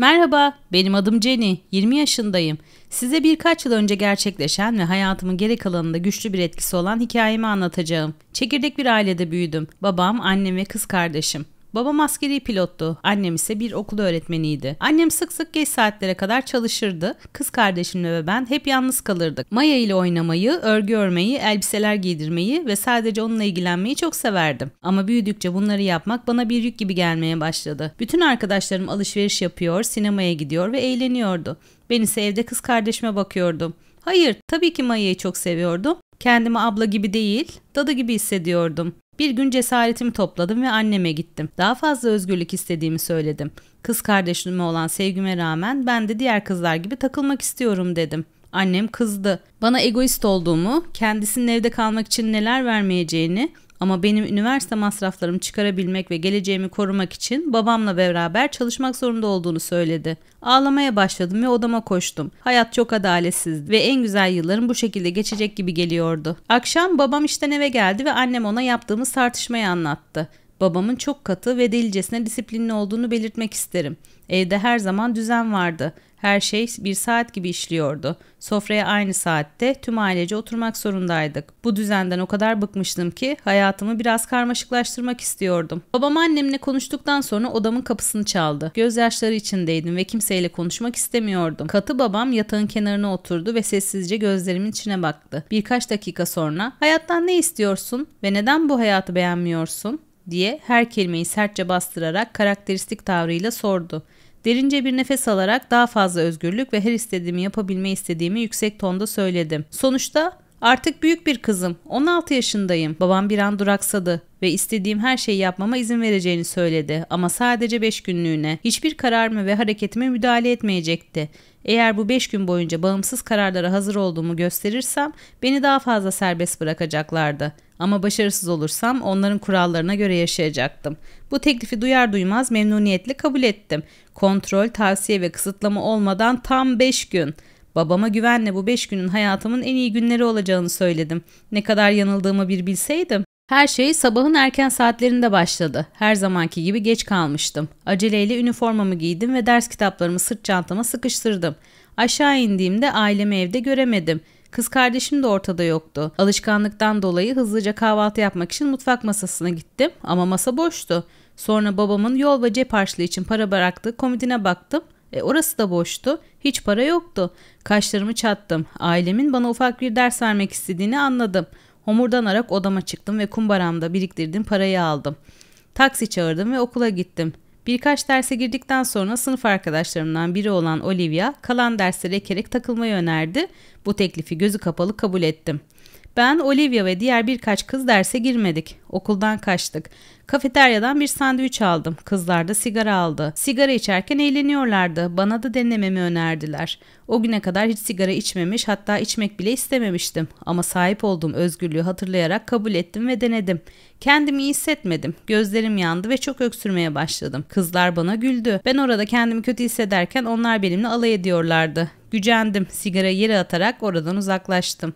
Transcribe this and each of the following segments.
Merhaba, benim adım Jenny, 20 yaşındayım. Size birkaç yıl önce gerçekleşen ve hayatımın geri kalanında güçlü bir etkisi olan hikayemi anlatacağım. Çekirdek bir ailede büyüdüm. Babam, annem ve kız kardeşim. Babam askeri pilottu, annem ise bir okul öğretmeniydi. Annem sık sık geç saatlere kadar çalışırdı. Kız kardeşimle ve ben hep yalnız kalırdık. Maya ile oynamayı, örgü örmeyi, elbiseler giydirmeyi ve sadece onunla ilgilenmeyi çok severdim. Ama büyüdükçe bunları yapmak bana bir yük gibi gelmeye başladı. Bütün arkadaşlarım alışveriş yapıyor, sinemaya gidiyor ve eğleniyordu. Ben ise evde kız kardeşime bakıyordum. Hayır, tabii ki Maya'yı çok seviyordum. Kendimi abla gibi değil, dada gibi hissediyordum. Bir gün cesaretimi topladım ve anneme gittim. Daha fazla özgürlük istediğimi söyledim. Kız kardeşime olan sevgime rağmen ben de diğer kızlar gibi takılmak istiyorum dedim. Annem kızdı. Bana egoist olduğumu, kendisinin evde kalmak için neler vermeyeceğini, ama benim üniversite masraflarımı çıkarabilmek ve geleceğimi korumak için babamla beraber çalışmak zorunda olduğunu söyledi. Ağlamaya başladım ve odama koştum. Hayat çok adaletsiz ve en güzel yıllarım bu şekilde geçecek gibi geliyordu. Akşam babam işten eve geldi ve annem ona yaptığımız tartışmayı anlattı. Babamın çok katı ve delicesine disiplinli olduğunu belirtmek isterim. Evde her zaman düzen vardı. Her şey bir saat gibi işliyordu. Sofraya aynı saatte tüm ailece oturmak zorundaydık. Bu düzenden o kadar bıkmıştım ki hayatımı biraz karmaşıklaştırmak istiyordum. Babam annemle konuştuktan sonra odamın kapısını çaldı. Gözyaşları içindeydim ve kimseyle konuşmak istemiyordum. Katı babam yatağın kenarına oturdu ve sessizce gözlerimin içine baktı. Birkaç dakika sonra hayattan ne istiyorsun ve neden bu hayatı beğenmiyorsun diye her kelimeyi sertçe bastırarak karakteristik tavrıyla sordu. Derince bir nefes alarak daha fazla özgürlük ve her istediğimi yapabilme istediğimi yüksek tonda söyledim. Sonuçta Artık büyük bir kızım. 16 yaşındayım. Babam bir an duraksadı ve istediğim her şeyi yapmama izin vereceğini söyledi ama sadece 5 günlüğüne. Hiçbir kararımı ve hareketime müdahale etmeyecekti. Eğer bu 5 gün boyunca bağımsız kararlara hazır olduğumu gösterirsem beni daha fazla serbest bırakacaklardı. Ama başarısız olursam onların kurallarına göre yaşayacaktım. Bu teklifi duyar duymaz memnuniyetle kabul ettim. Kontrol, tavsiye ve kısıtlama olmadan tam 5 gün. Babama güvenle bu 5 günün hayatımın en iyi günleri olacağını söyledim. Ne kadar yanıldığımı bir bilseydim. Her şey sabahın erken saatlerinde başladı. Her zamanki gibi geç kalmıştım. Aceleyle üniformamı giydim ve ders kitaplarımı sırt çantama sıkıştırdım. Aşağı indiğimde ailemi evde göremedim. Kız kardeşim de ortada yoktu. Alışkanlıktan dolayı hızlıca kahvaltı yapmak için mutfak masasına gittim ama masa boştu. Sonra babamın yol ve cep harçlığı için para bıraktığı komodine baktım. E orası da boştu. Hiç para yoktu. Kaşlarımı çattım. Ailemin bana ufak bir ders vermek istediğini anladım. Homurdanarak odama çıktım ve kumbaramda biriktirdiğim parayı aldım. Taksi çağırdım ve okula gittim. Birkaç derse girdikten sonra sınıf arkadaşlarımdan biri olan Olivia kalan derslere ekerek takılmayı önerdi. Bu teklifi gözü kapalı kabul ettim. Ben, Olivia ve diğer birkaç kız derse girmedik. Okuldan kaçtık. Kafeteryadan bir sandviç aldım. Kızlar da sigara aldı. Sigara içerken eğleniyorlardı. Bana da denememi önerdiler. O güne kadar hiç sigara içmemiş hatta içmek bile istememiştim. Ama sahip olduğum özgürlüğü hatırlayarak kabul ettim ve denedim. Kendimi iyi hissetmedim. Gözlerim yandı ve çok öksürmeye başladım. Kızlar bana güldü. Ben orada kendimi kötü hissederken onlar benimle alay ediyorlardı. Gücendim. Sigara yere atarak oradan uzaklaştım.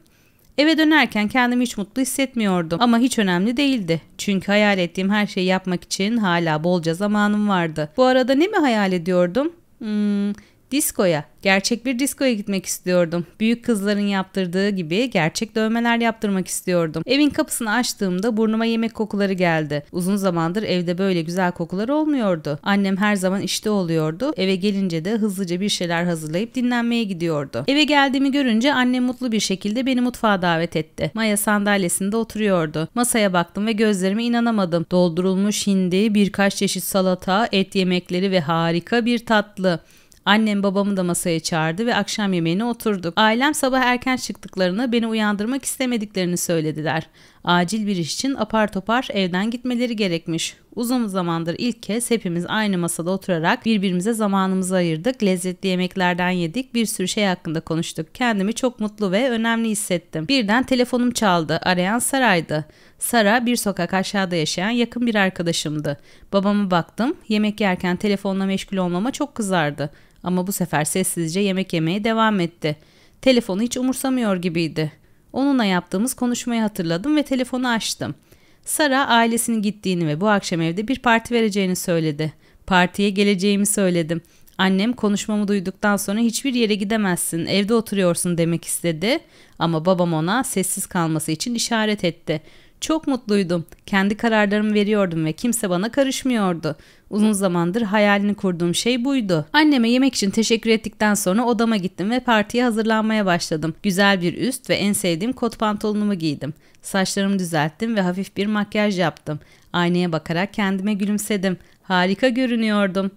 Eve dönerken kendimi hiç mutlu hissetmiyordum ama hiç önemli değildi. Çünkü hayal ettiğim her şeyi yapmak için hala bolca zamanım vardı. Bu arada ne mi hayal ediyordum? Hmm, Diskoya, gerçek bir diskoya gitmek istiyordum. Büyük kızların yaptırdığı gibi gerçek dövmeler yaptırmak istiyordum. Evin kapısını açtığımda burnuma yemek kokuları geldi. Uzun zamandır evde böyle güzel kokular olmuyordu. Annem her zaman işte oluyordu. Eve gelince de hızlıca bir şeyler hazırlayıp dinlenmeye gidiyordu. Eve geldiğimi görünce annem mutlu bir şekilde beni mutfağa davet etti. Maya sandalyesinde oturuyordu. Masaya baktım ve gözlerime inanamadım. Doldurulmuş hindi, birkaç çeşit salata, et yemekleri ve harika bir tatlı. Annem babamı da masaya çağırdı ve akşam yemeğine oturduk. Ailem sabah erken çıktıklarını beni uyandırmak istemediklerini söylediler. Acil bir iş için apar topar evden gitmeleri gerekmiş. Uzun zamandır ilk kez hepimiz aynı masada oturarak birbirimize zamanımızı ayırdık. Lezzetli yemeklerden yedik. Bir sürü şey hakkında konuştuk. Kendimi çok mutlu ve önemli hissettim. Birden telefonum çaldı. Arayan Saray'dı. Sara bir sokak aşağıda yaşayan yakın bir arkadaşımdı. Babama baktım. Yemek yerken telefonla meşgul olmama çok kızardı. Ama bu sefer sessizce yemek yemeye devam etti. Telefonu hiç umursamıyor gibiydi. Onunla yaptığımız konuşmayı hatırladım ve telefonu açtım. Sara ailesinin gittiğini ve bu akşam evde bir parti vereceğini söyledi. Partiye geleceğimi söyledim. Annem konuşmamı duyduktan sonra hiçbir yere gidemezsin, evde oturuyorsun demek istedi ama babam ona sessiz kalması için işaret etti. Çok mutluydum. Kendi kararlarımı veriyordum ve kimse bana karışmıyordu. Uzun zamandır hayalini kurduğum şey buydu. Anneme yemek için teşekkür ettikten sonra odama gittim ve partiye hazırlanmaya başladım. Güzel bir üst ve en sevdiğim kot pantolonumu giydim. Saçlarımı düzelttim ve hafif bir makyaj yaptım. Aynaya bakarak kendime gülümsedim. Harika görünüyordum.''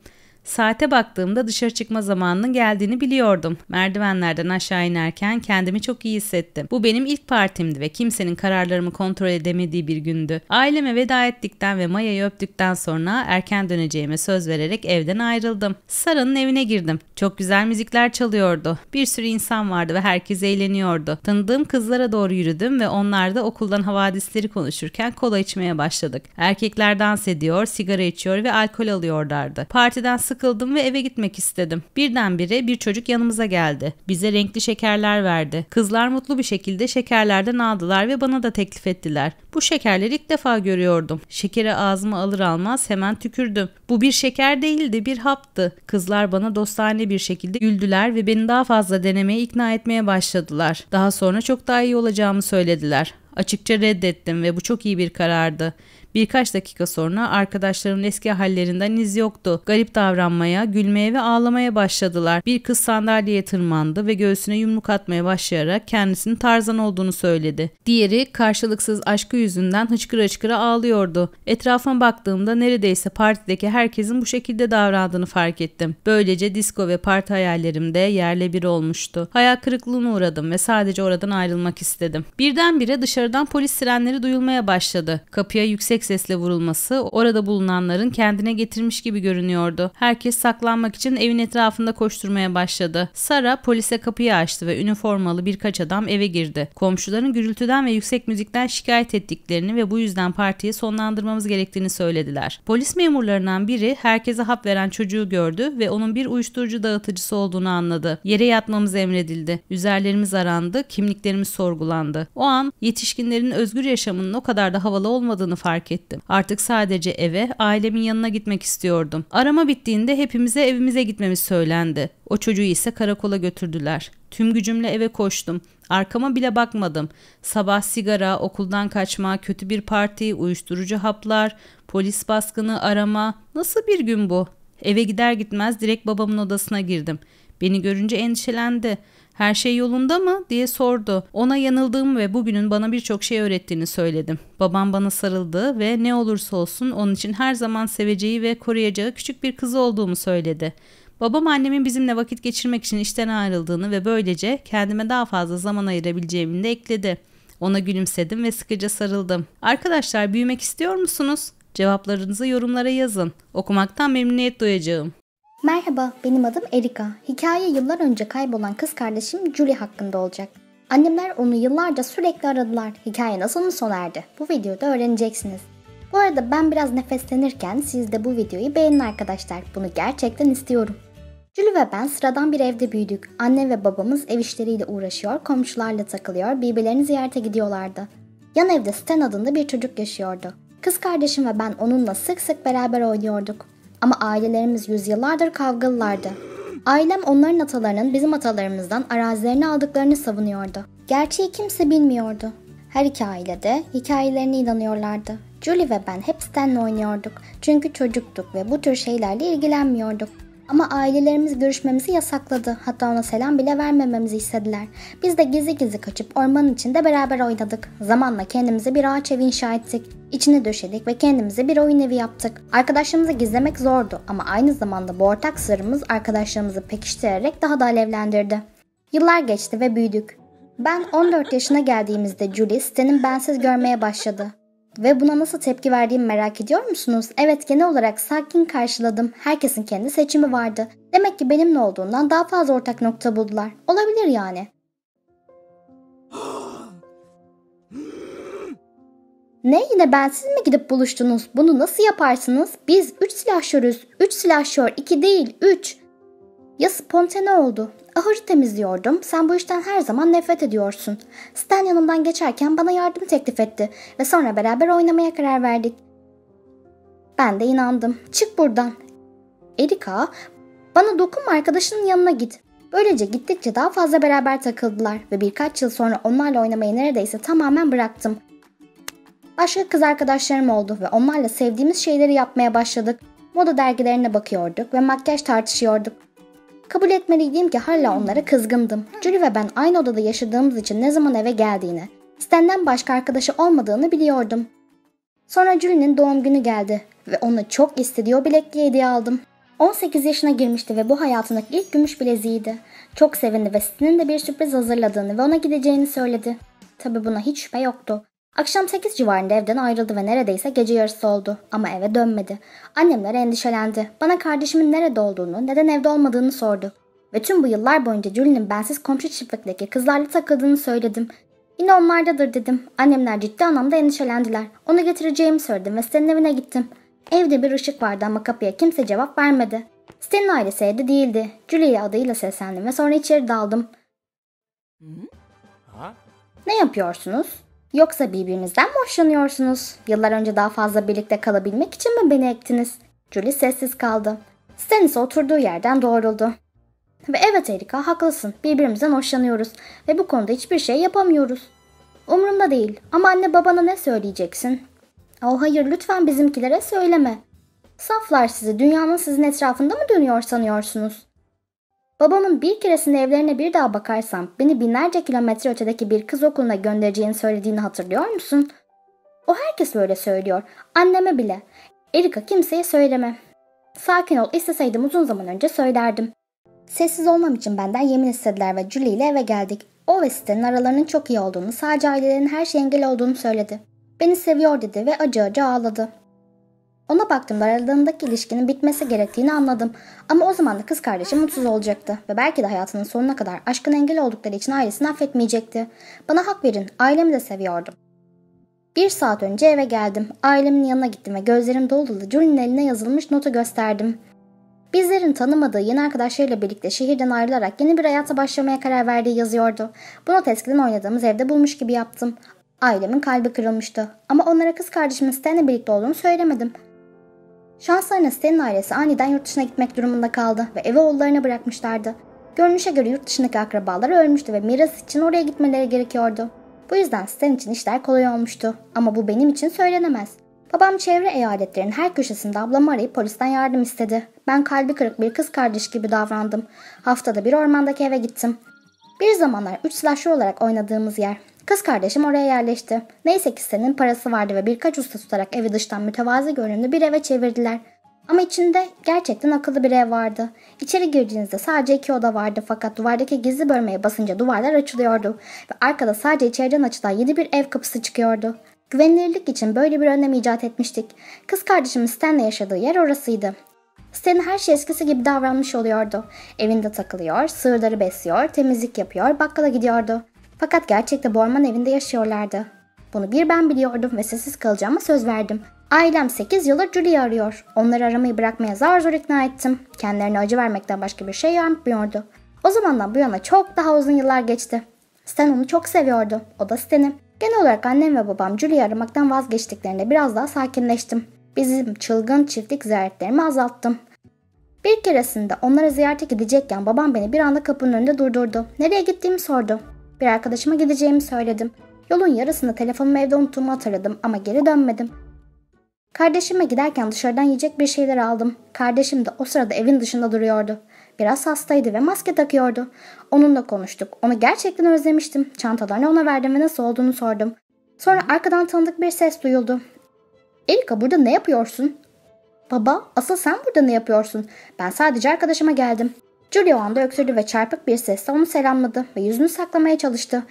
Saate baktığımda dışarı çıkma zamanının geldiğini biliyordum. Merdivenlerden aşağı inerken kendimi çok iyi hissettim. Bu benim ilk partimdi ve kimsenin kararlarımı kontrol edemediği bir gündü. Aileme veda ettikten ve Maya'yı öptükten sonra erken döneceğime söz vererek evden ayrıldım. Sara'nın evine girdim. Çok güzel müzikler çalıyordu. Bir sürü insan vardı ve herkes eğleniyordu. Tanıdığım kızlara doğru yürüdüm ve onlar da okuldan havadisleri konuşurken kola içmeye başladık. Erkekler dans ediyor, sigara içiyor ve alkol alıyorlardı. Partiden sık sıkıldım ve eve gitmek istedim. Birdenbire bir çocuk yanımıza geldi. Bize renkli şekerler verdi. Kızlar mutlu bir şekilde şekerlerden aldılar ve bana da teklif ettiler. Bu şekerleri ilk defa görüyordum. Şekeri ağzıma alır almaz hemen tükürdüm. Bu bir şeker değildi, bir haptı. Kızlar bana dostane bir şekilde güldüler ve beni daha fazla denemeye ikna etmeye başladılar. Daha sonra çok daha iyi olacağımı söylediler. Açıkça reddettim ve bu çok iyi bir karardı. Birkaç dakika sonra arkadaşlarımın eski hallerinden iz yoktu. Garip davranmaya, gülmeye ve ağlamaya başladılar. Bir kız sandalyeye tırmandı ve göğsüne yumruk atmaya başlayarak kendisinin Tarzan olduğunu söyledi. Diğeri karşılıksız aşkı yüzünden hıçkıra hıçkıra ağlıyordu. Etrafıma baktığımda neredeyse partideki herkesin bu şekilde davrandığını fark ettim. Böylece disco ve parti hayallerimde yerle bir olmuştu. Hayal kırıklığına uğradım ve sadece oradan ayrılmak istedim. Birdenbire dışarıdan polis sirenleri duyulmaya başladı. Kapıya yüksek sesle vurulması orada bulunanların kendine getirmiş gibi görünüyordu. Herkes saklanmak için evin etrafında koşturmaya başladı. Sara polise kapıyı açtı ve üniformalı birkaç adam eve girdi. Komşuların gürültüden ve yüksek müzikten şikayet ettiklerini ve bu yüzden partiyi sonlandırmamız gerektiğini söylediler. Polis memurlarından biri herkese hap veren çocuğu gördü ve onun bir uyuşturucu dağıtıcısı olduğunu anladı. Yere yatmamız emredildi. Üzerlerimiz arandı, kimliklerimiz sorgulandı. O an yetişkinlerin özgür yaşamının o kadar da havalı olmadığını fark fark ettim. Artık sadece eve, ailemin yanına gitmek istiyordum. Arama bittiğinde hepimize evimize gitmemiz söylendi. O çocuğu ise karakola götürdüler. Tüm gücümle eve koştum. Arkama bile bakmadım. Sabah sigara, okuldan kaçma, kötü bir parti, uyuşturucu haplar, polis baskını, arama. Nasıl bir gün bu? Eve gider gitmez direkt babamın odasına girdim. Beni görünce endişelendi. Her şey yolunda mı diye sordu. Ona yanıldığımı ve bugünün bana birçok şey öğrettiğini söyledim. Babam bana sarıldı ve ne olursa olsun onun için her zaman seveceği ve koruyacağı küçük bir kızı olduğumu söyledi. Babam annemin bizimle vakit geçirmek için işten ayrıldığını ve böylece kendime daha fazla zaman ayırabileceğimi de ekledi. Ona gülümsedim ve sıkıca sarıldım. Arkadaşlar büyümek istiyor musunuz? Cevaplarınızı yorumlara yazın. Okumaktan memnuniyet duyacağım. Merhaba, benim adım Erika. Hikaye yıllar önce kaybolan kız kardeşim Julie hakkında olacak. Annemler onu yıllarca sürekli aradılar. Hikaye nasıl mı sona erdi? Bu videoda öğreneceksiniz. Bu arada ben biraz nefeslenirken siz de bu videoyu beğenin arkadaşlar. Bunu gerçekten istiyorum. Julie ve ben sıradan bir evde büyüdük. Anne ve babamız ev işleriyle uğraşıyor, komşularla takılıyor, birbirlerini ziyarete gidiyorlardı. Yan evde Stan adında bir çocuk yaşıyordu. Kız kardeşim ve ben onunla sık sık beraber oynuyorduk. Ama ailelerimiz yüzyıllardır kavgalılardı. Ailem onların atalarının bizim atalarımızdan arazilerini aldıklarını savunuyordu. Gerçeği kimse bilmiyordu. Her iki aile de hikayelerine inanıyorlardı. Julie ve ben hep Stan'le oynuyorduk. Çünkü çocuktuk ve bu tür şeylerle ilgilenmiyorduk. Ama ailelerimiz görüşmemizi yasakladı. Hatta ona selam bile vermememizi istediler. Biz de gizli gizli kaçıp ormanın içinde beraber oynadık. Zamanla kendimize bir ağaç evi inşa ettik. İçine döşedik ve kendimize bir oyun evi yaptık. Arkadaşlarımızı gizlemek zordu ama aynı zamanda bu ortak sırrımız arkadaşlarımızı pekiştirerek daha da alevlendirdi. Yıllar geçti ve büyüdük. Ben 14 yaşına geldiğimizde Julie sitenin bensiz görmeye başladı. Ve buna nasıl tepki verdiğimi merak ediyor musunuz? Evet genel olarak sakin karşıladım. Herkesin kendi seçimi vardı. Demek ki benimle olduğundan daha fazla ortak nokta buldular. Olabilir yani. Ne yine ben siz mi gidip buluştunuz? Bunu nasıl yaparsınız? Biz 3 silahşörüz. 3 silahşör 2 değil 3. Ya spontane oldu. Ahırı temizliyordum. Sen bu işten her zaman nefret ediyorsun. Stan yanımdan geçerken bana yardım teklif etti ve sonra beraber oynamaya karar verdik. Ben de inandım. Çık buradan. Erika, bana dokunma arkadaşının yanına git. Böylece gittikçe daha fazla beraber takıldılar ve birkaç yıl sonra onlarla oynamayı neredeyse tamamen bıraktım. Başka kız arkadaşlarım oldu ve onlarla sevdiğimiz şeyleri yapmaya başladık. Moda dergilerine bakıyorduk ve makyaj tartışıyorduk. Kabul etmeliydim ki hala hmm. onlara kızgındım. Hmm. Julie ve ben aynı odada yaşadığımız için ne zaman eve geldiğini, Stan'den başka arkadaşı olmadığını biliyordum. Sonra Julie'nin doğum günü geldi ve ona çok istediği o bilekliği hediye aldım. 18 yaşına girmişti ve bu hayatındaki ilk gümüş bileziğiydi. Çok sevindi ve Stan'in de bir sürpriz hazırladığını ve ona gideceğini söyledi. Tabi buna hiç şüphe yoktu. Akşam 8 civarında evden ayrıldı ve neredeyse gece yarısı oldu ama eve dönmedi. Annemler endişelendi. Bana kardeşimin nerede olduğunu, neden evde olmadığını sordu. Ve tüm bu yıllar boyunca Julie'nin bensiz komşu çiftlikteki kızlarla takıldığını söyledim. Yine onlardadır dedim. Annemler ciddi anlamda endişelendiler. Onu getireceğimi söyledim ve senin evine gittim. Evde bir ışık vardı ama kapıya kimse cevap vermedi. Stan'in ailesi evde değildi. Julie adıyla seslendim ve sonra içeri daldım. Ne yapıyorsunuz? Yoksa birbirinizden mi hoşlanıyorsunuz? Yıllar önce daha fazla birlikte kalabilmek için mi beni ektiniz? Julie sessiz kaldı. Stannis oturduğu yerden doğruldu. Ve evet Erika haklısın. Birbirimizden hoşlanıyoruz ve bu konuda hiçbir şey yapamıyoruz. Umurumda değil ama anne babana ne söyleyeceksin? Oh hayır lütfen bizimkilere söyleme. Saflar sizi dünyanın sizin etrafında mı dönüyor sanıyorsunuz? Babamın bir keresinde evlerine bir daha bakarsam beni binlerce kilometre ötedeki bir kız okuluna göndereceğini söylediğini hatırlıyor musun? O herkes böyle söylüyor. Anneme bile. Erika kimseye söyleme. Sakin ol isteseydim uzun zaman önce söylerdim. Sessiz olmam için benden yemin istediler ve Julie ile eve geldik. O ve Stan'ın aralarının çok iyi olduğunu, sadece ailelerin her şey engel olduğunu söyledi. Beni seviyor dedi ve acı acı ağladı. Ona baktığımda aralarındaki ilişkinin bitmesi gerektiğini anladım. Ama o zaman da kız kardeşim mutsuz olacaktı ve belki de hayatının sonuna kadar aşkın engel oldukları için ailesini affetmeyecekti. Bana hak verin, ailemi de seviyordum. Bir saat önce eve geldim. Ailemin yanına gittim ve gözlerim dolu dolu Julie'nin eline yazılmış notu gösterdim. Bizlerin tanımadığı yeni arkadaşlarıyla birlikte şehirden ayrılarak yeni bir hayata başlamaya karar verdiği yazıyordu. Bu not eskiden oynadığımız evde bulmuş gibi yaptım. Ailemin kalbi kırılmıştı. Ama onlara kız kardeşimin Stan'le birlikte olduğunu söylemedim. Şanslarına Stan'in ailesi aniden yurt dışına gitmek durumunda kaldı ve eve oğullarına bırakmışlardı. Görünüşe göre yurt dışındaki akrabaları ölmüştü ve miras için oraya gitmeleri gerekiyordu. Bu yüzden Sten için işler kolay olmuştu ama bu benim için söylenemez. Babam çevre eyaletlerin her köşesinde ablamı arayıp polisten yardım istedi. Ben kalbi kırık bir kız kardeş gibi davrandım. Haftada bir ormandaki eve gittim. Bir zamanlar 3 slasher olarak oynadığımız yer. Kız kardeşim oraya yerleşti. Neyse ki senin parası vardı ve birkaç usta tutarak evi dıştan mütevazi görünümlü bir eve çevirdiler. Ama içinde gerçekten akıllı bir ev vardı. İçeri girdiğinizde sadece iki oda vardı fakat duvardaki gizli bölmeye basınca duvarlar açılıyordu ve arkada sadece içeriden açılan yeni bir ev kapısı çıkıyordu. Güvenilirlik için böyle bir önlem icat etmiştik. Kız kardeşim Stan'le yaşadığı yer orasıydı. Stan her şey eskisi gibi davranmış oluyordu. Evinde takılıyor, sığırları besliyor, temizlik yapıyor, bakkala gidiyordu. Fakat gerçekte bu orman evinde yaşıyorlardı. Bunu bir ben biliyordum ve sessiz kalacağıma söz verdim. Ailem 8 yıldır Julie'yi arıyor. Onları aramayı bırakmaya zar zor ikna ettim. Kendilerine acı vermekten başka bir şey yapmıyordu. O zamandan bu yana çok daha uzun yıllar geçti. Stan onu çok seviyordu. O da Stan'i. Genel olarak annem ve babam Julie'yi aramaktan vazgeçtiklerinde biraz daha sakinleştim. Bizim çılgın çiftlik ziyaretlerimi azalttım. Bir keresinde onlara ziyarete gidecekken babam beni bir anda kapının önünde durdurdu. Nereye gittiğimi sordu. Bir arkadaşıma gideceğimi söyledim. Yolun yarısında telefonumu evde unuttuğumu hatırladım ama geri dönmedim. Kardeşime giderken dışarıdan yiyecek bir şeyler aldım. Kardeşim de o sırada evin dışında duruyordu. Biraz hastaydı ve maske takıyordu. Onunla konuştuk. Onu gerçekten özlemiştim. Çantalarını ona verdim ve nasıl olduğunu sordum. Sonra arkadan tanıdık bir ses duyuldu. Erika burada ne yapıyorsun? Baba asıl sen burada ne yapıyorsun? Ben sadece arkadaşıma geldim. Julie o anda öksürdü ve çarpık bir sesle onu selamladı ve yüzünü saklamaya çalıştı.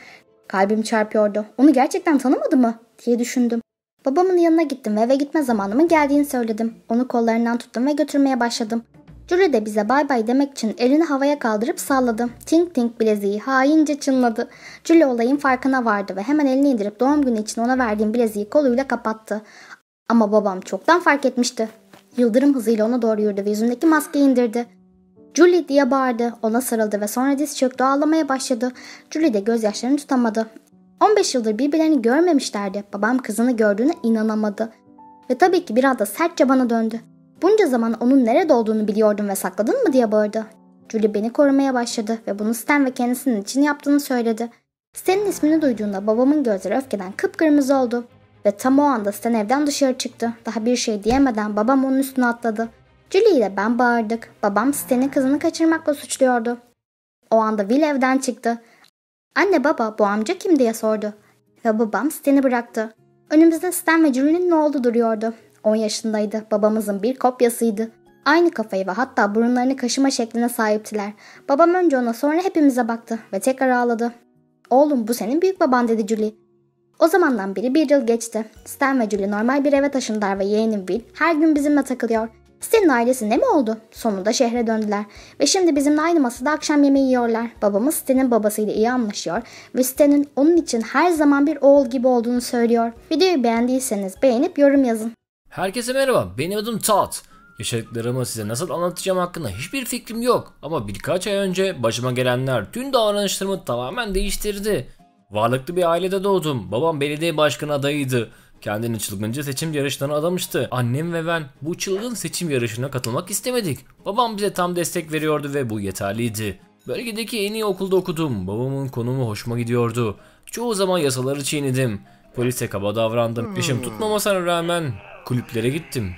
Kalbim çarpıyordu. Onu gerçekten tanımadı mı diye düşündüm. Babamın yanına gittim ve eve gitme zamanımın geldiğini söyledim. Onu kollarından tuttum ve götürmeye başladım. Julie de bize bay bay demek için elini havaya kaldırıp salladı. Tink tink bileziği haince çınladı. Julie olayın farkına vardı ve hemen elini indirip doğum günü için ona verdiğim bileziği koluyla kapattı. Ama babam çoktan fark etmişti. Yıldırım hızıyla ona doğru yürüdü ve yüzündeki maskeyi indirdi. Julie diye bağırdı. Ona sarıldı ve sonra diz çöktü ağlamaya başladı. Julie de gözyaşlarını tutamadı. 15 yıldır birbirlerini görmemişlerdi. Babam kızını gördüğüne inanamadı. Ve tabii ki bir anda sertçe bana döndü. Bunca zaman onun nerede olduğunu biliyordum ve sakladın mı diye bağırdı. Julie beni korumaya başladı ve bunu Stan ve kendisinin için yaptığını söyledi. Stan'ın ismini duyduğunda babamın gözleri öfkeden kıpkırmızı oldu. Ve tam o anda Stan evden dışarı çıktı. Daha bir şey diyemeden babam onun üstüne atladı. Julie ile ben bağırdık. Babam sitenin kızını kaçırmakla suçluyordu. O anda Will evden çıktı. Anne baba bu amca kim diye sordu. Ve babam Stan'i bıraktı. Önümüzde Stan ve Julie'nin ne oldu duruyordu. 10 yaşındaydı. Babamızın bir kopyasıydı. Aynı kafayı ve hatta burunlarını kaşıma şekline sahiptiler. Babam önce ona sonra hepimize baktı ve tekrar ağladı. Oğlum bu senin büyük baban dedi Julie. O zamandan beri bir yıl geçti. Stan ve Julie normal bir eve taşındılar ve yeğenim Will her gün bizimle takılıyor ailesi ne mi oldu? Sonunda şehre döndüler ve şimdi bizimle aynı masada akşam yemeği yiyorlar. Babamız sitenin babasıyla iyi anlaşıyor ve sitenin onun için her zaman bir oğul gibi olduğunu söylüyor. Videoyu beğendiyseniz beğenip yorum yazın. Herkese merhaba, benim adım Tat. Yaşadıklarımı size nasıl anlatacağım hakkında hiçbir fikrim yok ama birkaç ay önce başıma gelenler tüm davranışlarımı tamamen değiştirdi. Varlıklı bir ailede doğdum. Babam belediye başkanı adayıydı. Kendini çılgınca seçim yarışlarına adamıştı. Annem ve ben bu çılgın seçim yarışına katılmak istemedik. Babam bize tam destek veriyordu ve bu yeterliydi. Bölgedeki en iyi okulda okudum. Babamın konumu hoşuma gidiyordu. Çoğu zaman yasaları çiğnedim. Polise kaba davrandım. Peşim hmm. tutmamasına rağmen kulüplere gittim.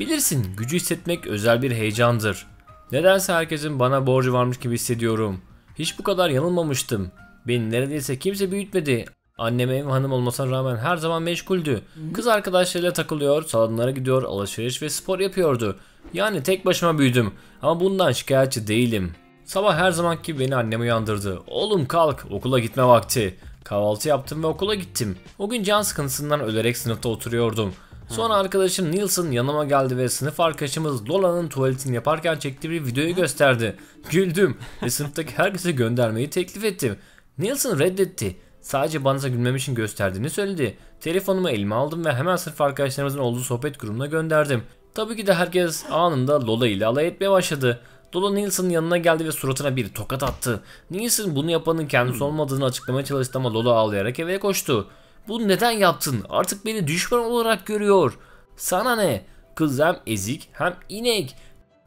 Bilirsin gücü hissetmek özel bir heyecandır. Nedense herkesin bana borcu varmış gibi hissediyorum. Hiç bu kadar yanılmamıştım. Beni neredeyse kimse büyütmedi Annem ev hanım olmasına rağmen her zaman meşguldü. Kız arkadaşlarıyla takılıyor, salonlara gidiyor, alışveriş ve spor yapıyordu. Yani tek başıma büyüdüm ama bundan şikayetçi değilim. Sabah her zamanki beni annem uyandırdı. Oğlum kalk okula gitme vakti. Kahvaltı yaptım ve okula gittim. O gün can sıkıntısından ölerek sınıfta oturuyordum. Sonra arkadaşım Nilsson yanıma geldi ve sınıf arkadaşımız Lola'nın tuvaletini yaparken çektiği bir videoyu gösterdi. Güldüm ve sınıftaki herkese göndermeyi teklif ettim. Nilsson reddetti. Sadece bana gülmem için gösterdiğini söyledi. Telefonumu elime aldım ve hemen sırf arkadaşlarımızın olduğu sohbet grubuna gönderdim. Tabii ki de herkes anında Lola ile alay etmeye başladı. Lola Nielsen'ın yanına geldi ve suratına bir tokat attı. Nielsen bunu yapanın kendisi hmm. olmadığını açıklamaya çalıştı ama Lola ağlayarak eve koştu. Bunu neden yaptın? Artık beni düşman olarak görüyor. Sana ne? Kız hem ezik hem inek.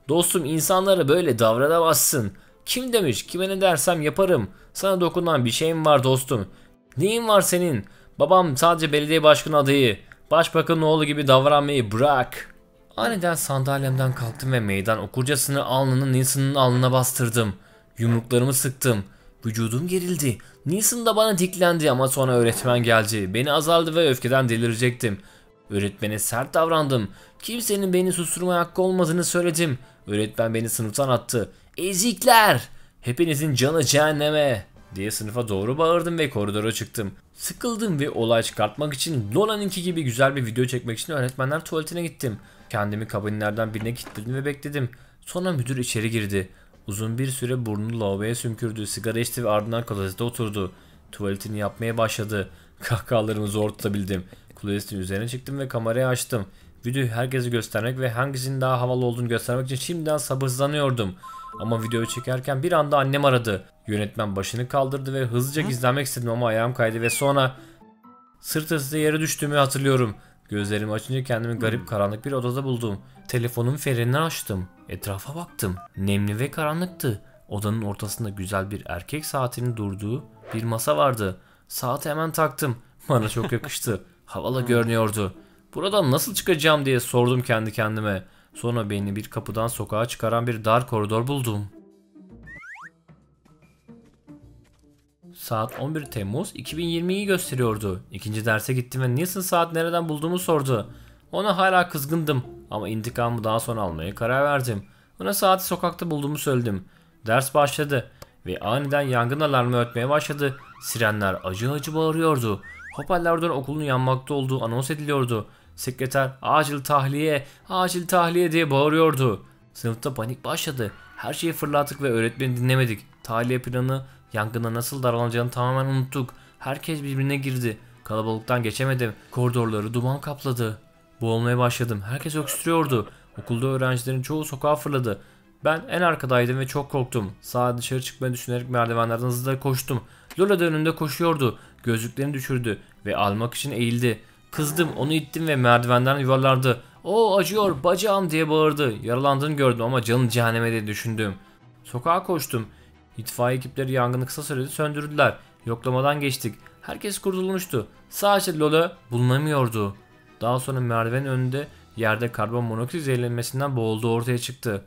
Dostum insanlara böyle davranamazsın. Kim demiş kime ne dersem yaparım. Sana dokunan bir şeyim var dostum. Neyin var senin? Babam sadece belediye başkanı adayı. Başbakanın oğlu gibi davranmayı bırak. Aniden sandalyemden kalktım ve meydan okurcasını alnının Nilsson'un alnına bastırdım. Yumruklarımı sıktım. Vücudum gerildi. Nilsson da bana diklendi ama sonra öğretmen geldi. Beni azaldı ve öfkeden delirecektim. Öğretmene sert davrandım. Kimsenin beni susturmaya hakkı olmadığını söyledim. Öğretmen beni sınıftan attı. Ezikler! Hepinizin canı cehenneme! diye sınıfa doğru bağırdım ve koridora çıktım. Sıkıldım ve olay çıkartmak için Lola'nınki gibi güzel bir video çekmek için öğretmenler tuvaletine gittim. Kendimi kabinlerden birine kilitledim ve bekledim. Sonra müdür içeri girdi. Uzun bir süre burnunu lavaboya sümkürdü, sigara içti ve ardından klozete oturdu. Tuvaletini yapmaya başladı. Kahkahalarımı zor tutabildim. Klozetin üzerine çıktım ve kamerayı açtım. Videoyu herkese göstermek ve hangisinin daha havalı olduğunu göstermek için şimdiden sabırsızlanıyordum. Ama videoyu çekerken bir anda annem aradı. Yönetmen başını kaldırdı ve hızlıca izlemek istedim ama ayağım kaydı ve sonra sırt üstü yere düştüğümü hatırlıyorum. Gözlerimi açınca kendimi garip karanlık bir odada buldum. Telefonun ferini açtım. Etrafa baktım. Nemli ve karanlıktı. Odanın ortasında güzel bir erkek saatinin durduğu bir masa vardı. Saati hemen taktım. Bana çok yakıştı. Havalı görünüyordu. Buradan nasıl çıkacağım diye sordum kendi kendime. Sonra beni bir kapıdan sokağa çıkaran bir dar koridor buldum. Saat 11 Temmuz 2020'yi gösteriyordu. İkinci derse gittim ve Nielsen saat nereden bulduğumu sordu. Ona hala kızgındım ama intikamı daha sonra almaya karar verdim. Ona saati sokakta bulduğumu söyledim. Ders başladı ve aniden yangın alarmı ötmeye başladı. Sirenler acı acı bağırıyordu. Hoparlörden okulun yanmakta olduğu anons ediliyordu. Sekreter acil tahliye, acil tahliye diye bağırıyordu. Sınıfta panik başladı. Her şeyi fırlattık ve öğretmeni dinlemedik. Tahliye planı, yangına nasıl daralacağını tamamen unuttuk. Herkes birbirine girdi. Kalabalıktan geçemedim. Koridorları duman kapladı. Boğulmaya başladım. Herkes öksürüyordu. Okulda öğrencilerin çoğu sokağa fırladı. Ben en arkadaydım ve çok korktum. Sağa dışarı çıkmayı düşünerek merdivenlerden hızla koştum. Lola da önünde koşuyordu. Gözlüklerini düşürdü ve almak için eğildi. Kızdım onu ittim ve merdivenden yuvarlardı. O acıyor bacağım diye bağırdı. Yaralandığını gördüm ama canın cehenneme diye düşündüm. Sokağa koştum. İtfaiye ekipleri yangını kısa sürede söndürdüler. Yoklamadan geçtik. Herkes kurtulmuştu. Sadece Lola bulunamıyordu. Daha sonra merdivenin önünde yerde karbon monoksit zehirlenmesinden boğulduğu ortaya çıktı.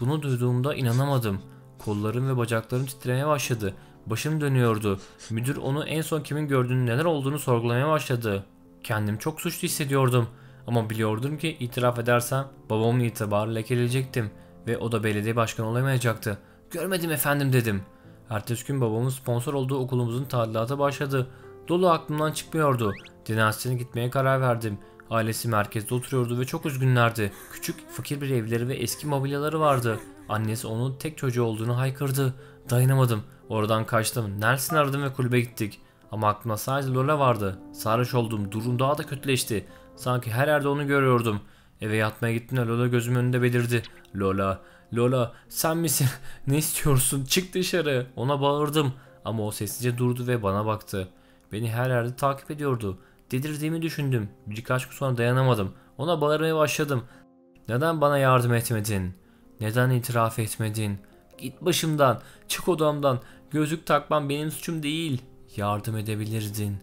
Bunu duyduğumda inanamadım. Kollarım ve bacaklarım titremeye başladı. Başım dönüyordu. Müdür onu en son kimin gördüğünü neler olduğunu sorgulamaya başladı. Kendim çok suçlu hissediyordum ama biliyordum ki itiraf edersem babamın itibarı lekeleyecektim ve o da belediye başkanı olamayacaktı. Görmedim efendim dedim. Ertesi gün babamın sponsor olduğu okulumuzun tadilata başladı. Dolu aklımdan çıkmıyordu. Dinastine gitmeye karar verdim. Ailesi merkezde oturuyordu ve çok üzgünlerdi. Küçük, fakir bir evleri ve eski mobilyaları vardı. Annesi onun tek çocuğu olduğunu haykırdı. Dayanamadım. Oradan kaçtım. Neresini aradım ve kulübe gittik. Ama aklımda sadece Lola vardı. Sarhoş oldum. Durum daha da kötüleşti. Sanki her yerde onu görüyordum. Eve yatmaya gittiğimde Lola gözümün önünde belirdi. Lola, Lola sen misin? ne istiyorsun? Çık dışarı. Ona bağırdım. Ama o sessizce durdu ve bana baktı. Beni her yerde takip ediyordu. Dedirdiğimi düşündüm. Birkaç gün sonra dayanamadım. Ona bağırmaya başladım. Neden bana yardım etmedin? Neden itiraf etmedin? Git başımdan, çık odamdan. Gözlük takman benim suçum değil.'' Yardım edebilirdin.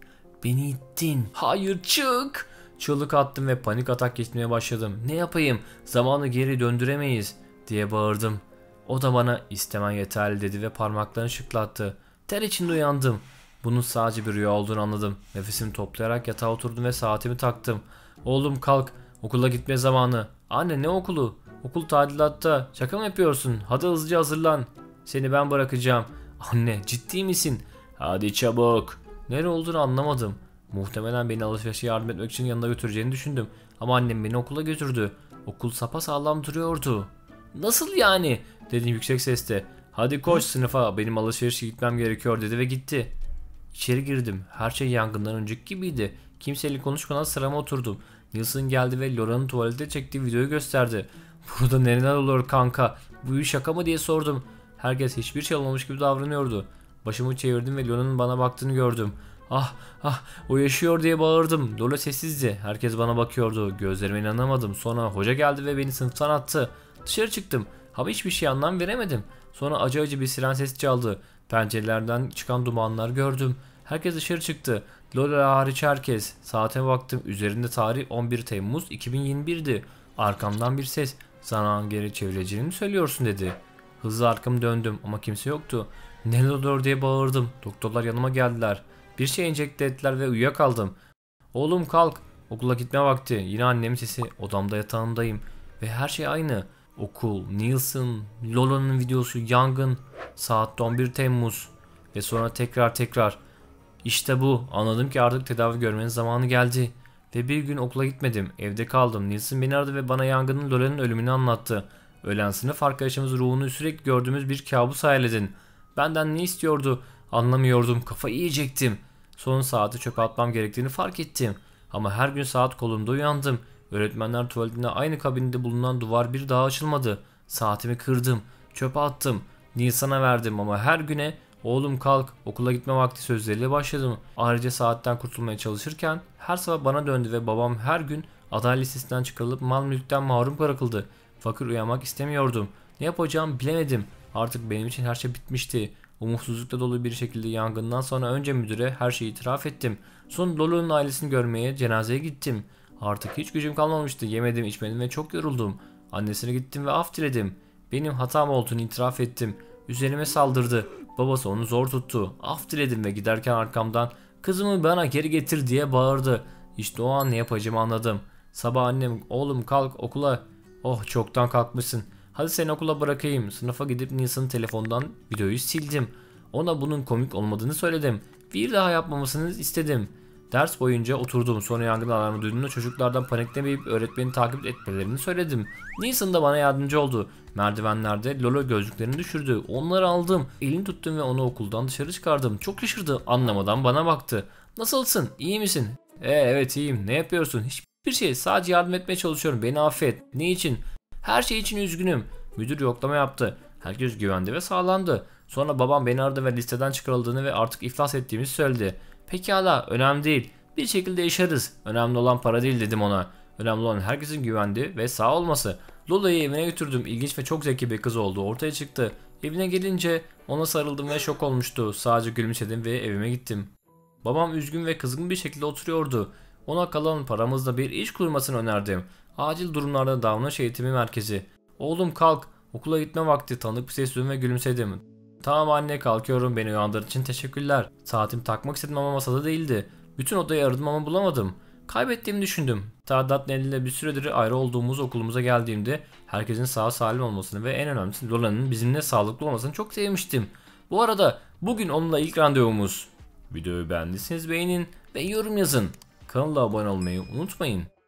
Beni ittin. Hayır çık. Çığlık attım ve panik atak geçmeye başladım. Ne yapayım? Zamanı geri döndüremeyiz diye bağırdım. O da bana istemen yeterli dedi ve parmaklarını şıklattı. Ter içinde uyandım. Bunun sadece bir rüya olduğunu anladım. Nefesimi toplayarak yatağa oturdum ve saatimi taktım. Oğlum kalk okula gitme zamanı. Anne ne okulu? Okul tadilatta. Şaka mı yapıyorsun? Hadi hızlıca hazırlan. Seni ben bırakacağım. Anne ciddi misin? Hadi çabuk. Nere olduğunu anlamadım. Muhtemelen beni alışverişe yardım etmek için yanına götüreceğini düşündüm. Ama annem beni okula götürdü. Okul sapa sağlam duruyordu. Nasıl yani? Dedim yüksek sesle. Hadi koş sınıfa benim alışverişe gitmem gerekiyor dedi ve gitti. İçeri girdim. Her şey yangından önceki gibiydi. Kimseyle konuşmadan sırama oturdum. Nilsson geldi ve Laura'nın tuvalete çektiği videoyu gösterdi. Burada neler olur kanka? Bu iş şaka mı diye sordum. Herkes hiçbir şey olmamış gibi davranıyordu. Başımı çevirdim ve Leonun bana baktığını gördüm. Ah ah o yaşıyor diye bağırdım. Lola sessizdi. Herkes bana bakıyordu. Gözlerime inanamadım. Sonra hoca geldi ve beni sınıftan attı. Dışarı çıktım. Ama hiçbir şey anlam veremedim. Sonra acı acı bir siren ses çaldı. Pencerelerden çıkan dumanlar gördüm. Herkes dışarı çıktı. Lola hariç herkes. Saate baktım. Üzerinde tarih 11 Temmuz 2021'di. Arkamdan bir ses. Sana geri çevireceğini mi söylüyorsun dedi. Hızlı arkamı döndüm ama kimse yoktu. Neler oluyor diye bağırdım. Doktorlar yanıma geldiler. Bir şey enjekte ettiler ve uyuyakaldım. Oğlum kalk. Okula gitme vakti. Yine annemin sesi. Odamda yatağımdayım. Ve her şey aynı. Okul, Nielsen, Lola'nın videosu, yangın. Saat 11 Temmuz. Ve sonra tekrar tekrar. İşte bu. Anladım ki artık tedavi görmenin zamanı geldi. Ve bir gün okula gitmedim. Evde kaldım. Nielsen beni aradı ve bana yangının Lola'nın ölümünü anlattı. Ölen sınıf arkadaşımız ruhunu sürekli gördüğümüz bir kabus hayal edin. Benden ne istiyordu? Anlamıyordum. Kafa yiyecektim. Son saati çöpe atmam gerektiğini fark ettim. Ama her gün saat kolumda uyandım. Öğretmenler tuvaletinde aynı kabinde bulunan duvar bir daha açılmadı. Saatimi kırdım. Çöpe attım. Nisan'a verdim ama her güne oğlum kalk okula gitme vakti sözleriyle başladım. Ayrıca saatten kurtulmaya çalışırken her sabah bana döndü ve babam her gün Adalet listesinden çıkarılıp mal mülkten mahrum bırakıldı. Fakir uyanmak istemiyordum. Ne yapacağımı bilemedim. Artık benim için her şey bitmişti. Umutsuzlukla dolu bir şekilde yangından sonra önce müdüre her şeyi itiraf ettim. Son Lolo'nun ailesini görmeye cenazeye gittim. Artık hiç gücüm kalmamıştı. Yemedim, içmedim ve çok yoruldum. Annesine gittim ve af diledim. Benim hatam olduğunu itiraf ettim. Üzerime saldırdı. Babası onu zor tuttu. Af diledim ve giderken arkamdan kızımı bana geri getir diye bağırdı. İşte o an ne yapacağımı anladım. Sabah annem oğlum kalk okula. Oh çoktan kalkmışsın.'' Hadi seni okula bırakayım. Sınıfa gidip Nisan'ın telefondan videoyu sildim. Ona bunun komik olmadığını söyledim. Bir daha yapmamasını istedim. Ders boyunca oturdum. Sonra yangın alarmı duyduğumda çocuklardan paniklemeyip öğretmeni takip etmelerini söyledim. Nisan da bana yardımcı oldu. Merdivenlerde Lolo gözlüklerini düşürdü. Onları aldım. Elini tuttum ve onu okuldan dışarı çıkardım. Çok şaşırdı. Anlamadan bana baktı. Nasılsın? İyi misin? E, ee, evet iyiyim. Ne yapıyorsun? Hiçbir şey. Sadece yardım etmeye çalışıyorum. Beni affet. Ne için? Her şey için üzgünüm. Müdür yoklama yaptı. Herkes güvendi ve sağlandı. Sonra babam beni aradı ve listeden çıkarıldığını ve artık iflas ettiğimizi söyledi. Pekala önemli değil. Bir şekilde yaşarız. Önemli olan para değil dedim ona. Önemli olan herkesin güvendi ve sağ olması. Lola'yı evine götürdüm. İlginç ve çok zeki bir kız olduğu Ortaya çıktı. Evine gelince ona sarıldım ve şok olmuştu. Sadece gülümsedim ve evime gittim. Babam üzgün ve kızgın bir şekilde oturuyordu. Ona kalan paramızla bir iş kurmasını önerdim. Acil durumlarda davranış eğitimi merkezi. Oğlum kalk, okula gitme vakti tanık bir ses ve gülümsedim. Tamam anne kalkıyorum beni uyandırdığın için teşekkürler. Saatimi takmak istedim ama masada değildi. Bütün odayı aradım ama bulamadım. Kaybettiğimi düşündüm. Tadat elinde bir süredir ayrı olduğumuz okulumuza geldiğimde herkesin sağ salim olmasını ve en önemlisi Lolan'ın bizimle sağlıklı olmasını çok sevmiştim. Bu arada bugün onunla ilk randevumuz. Videoyu beğendiyseniz beğenin ve yorum yazın. Kanala abone olmayı unutmayın.